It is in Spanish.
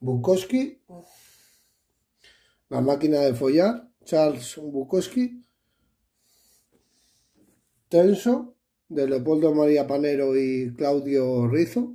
Bukowski, La máquina de follar, Charles Bukowski, Tenso, de Leopoldo María Panero y Claudio Rizo,